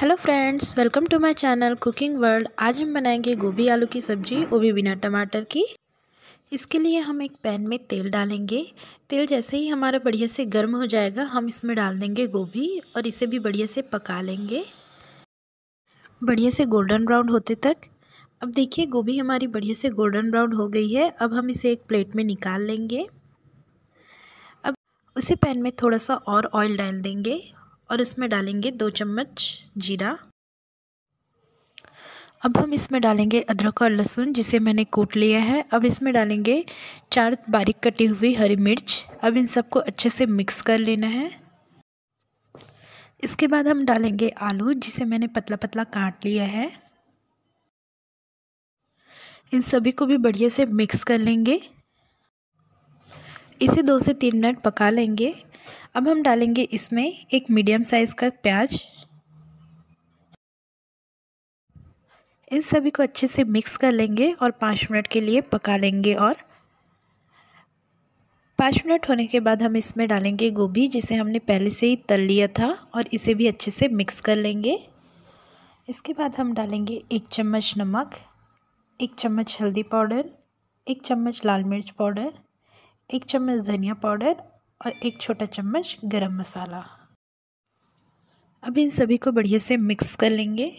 hello friends welcome to my channel cooking world आज हम बनाएंगे गोभी आलू की सब्जी वो भी बिना टमाटर की इसके लिए हम एक पैन में तेल डालेंगे तेल जैसे ही हमारा बढ़िया से गर्म हो जाएगा हम इसमें डाल देंगे गोभी और इसे भी बढ़िया से पका लेंगे बढ़िया से गोल्डन ब्राउन होते तक अब देखिए गोभी हमारी बढ़िया से गोल्डन ब्राउन हो गई है अब हम इसे एक प्लेट में निकाल लेंगे अब उसे पैन में थोड़ा सा और ऑयल डाल देंगे और इसमें डालेंगे दो चम्मच जीरा अब हम इसमें डालेंगे अदरक और लहसुन जिसे मैंने कूट लिया है अब इसमें डालेंगे चार बारीक कटी हुई हरी मिर्च अब इन सबको अच्छे से मिक्स कर लेना है इसके बाद हम डालेंगे आलू जिसे मैंने पतला पतला काट लिया है इन सभी को भी बढ़िया से मिक्स कर लेंगे इसे दो से तीन मिनट पका लेंगे अब हम डालेंगे इसमें एक मीडियम साइज़ का प्याज इन सभी को अच्छे से मिक्स कर लेंगे और पाँच मिनट के लिए पका लेंगे और पाँच मिनट होने के बाद हम इसमें डालेंगे गोभी जिसे हमने पहले से ही तल लिया था और इसे भी अच्छे से मिक्स कर लेंगे इसके बाद हम डालेंगे एक चम्मच नमक एक चम्मच हल्दी पाउडर एक चम्मच लाल मिर्च पाउडर एक चम्मच धनिया पाउडर और एक छोटा चम्मच गरम मसाला अब इन सभी को बढ़िया से मिक्स कर लेंगे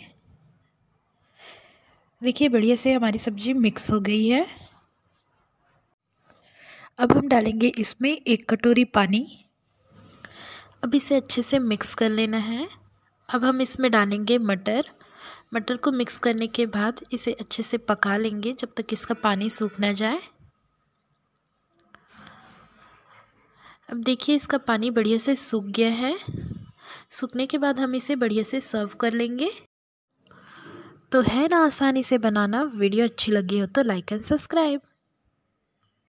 देखिए बढ़िया से हमारी सब्ज़ी मिक्स हो गई है अब हम डालेंगे इसमें एक कटोरी पानी अब इसे अच्छे से मिक्स कर लेना है अब हम इसमें डालेंगे मटर मटर को मिक्स करने के बाद इसे अच्छे से पका लेंगे जब तक इसका पानी सूख ना जाए अब देखिए इसका पानी बढ़िया से सूख गया है सूखने के बाद हम इसे बढ़िया से सर्व कर लेंगे तो है ना आसानी से बनाना वीडियो अच्छी लगी हो तो लाइक एंड सब्सक्राइब